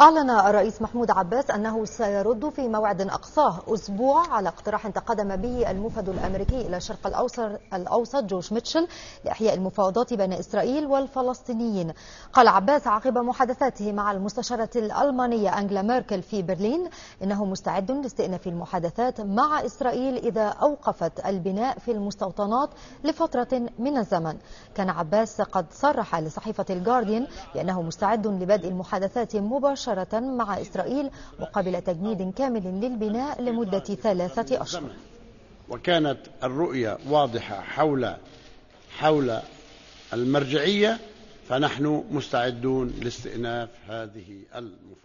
أعلن الرئيس محمود عباس أنه سيرد في موعد أقصاه أسبوع على اقتراح تقدم به الموفد الأمريكي إلى الشرق الأوسط, جوش ميتشل لإحياء المفاوضات بين إسرائيل والفلسطينيين قال عباس عقب محادثاته مع المستشارة الألمانية أنجلا ميركل في برلين إنه مستعد لاستئناف المحادثات مع إسرائيل إذا أوقفت البناء في المستوطنات لفترة من الزمن كان عباس قد صرح لصحيفة الجارديان بأنه مستعد لبدء المحادثات مباشرة مباشرة مع إسرائيل مقابل تجنيد كامل للبناء لمدة ثلاثة أشهر وكانت الرؤية واضحة حول حول المرجعية فنحن مستعدون لاستئناف هذه المفاوضات